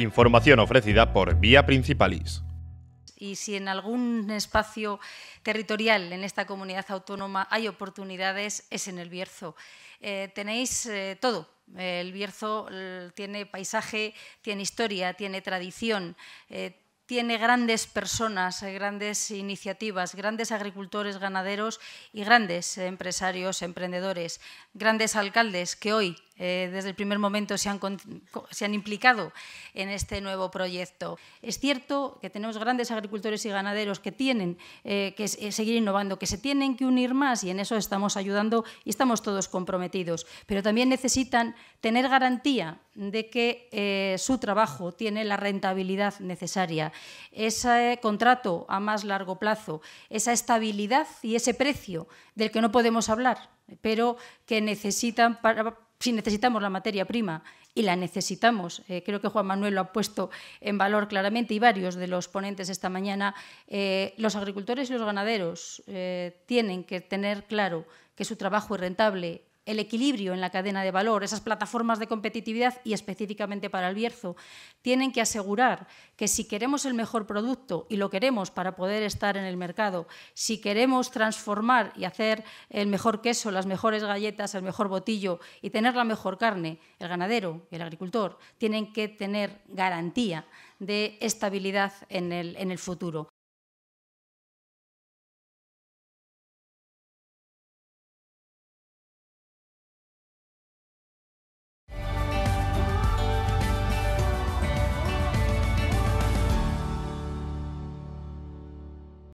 Información ofrecida por Vía Principalis. Y si en algún espacio territorial en esta comunidad autónoma hay oportunidades, es en el Bierzo. Eh, tenéis eh, todo. El Bierzo eh, tiene paisaje, tiene historia, tiene tradición. tiene grandes personas, grandes iniciativas, grandes agricultores, ganaderos y grandes empresarios, emprendedores, grandes alcaldes que hoy eh, desde el primer momento se han, implicado en este nuevo proyecto. Es cierto que tenemos grandes agricultores y ganaderos que tienen eh, que eh, seguir innovando, que se tienen que unir más y en eso estamos ayudando y estamos todos comprometidos, pero también necesitan tener garantía de que su trabajo tiene la rentabilidad necesaria, ese contrato a más largo plazo, esa estabilidad y ese precio del que no podemos hablar, pero que necesitan para si necesitamos la materia prima y la necesitamos, eh, creo que Juan Manuel lo ha puesto en valor claramente y varios de los ponentes esta mañana, eh, los agricultores y los ganaderos eh, tienen que tener claro que su trabajo es rentable el equilibrio en la cadena de valor. Esas plataformas de competitividad y específicamente para el Bierzo tienen que asegurar que si queremos el mejor producto y lo queremos para poder estar en el mercado, si queremos transformar y hacer el mejor queso, las mejores galletas, el mejor botillo y tener la mejor carne, el ganadero y el agricultor tienen que tener garantía de estabilidad en el, en el futuro.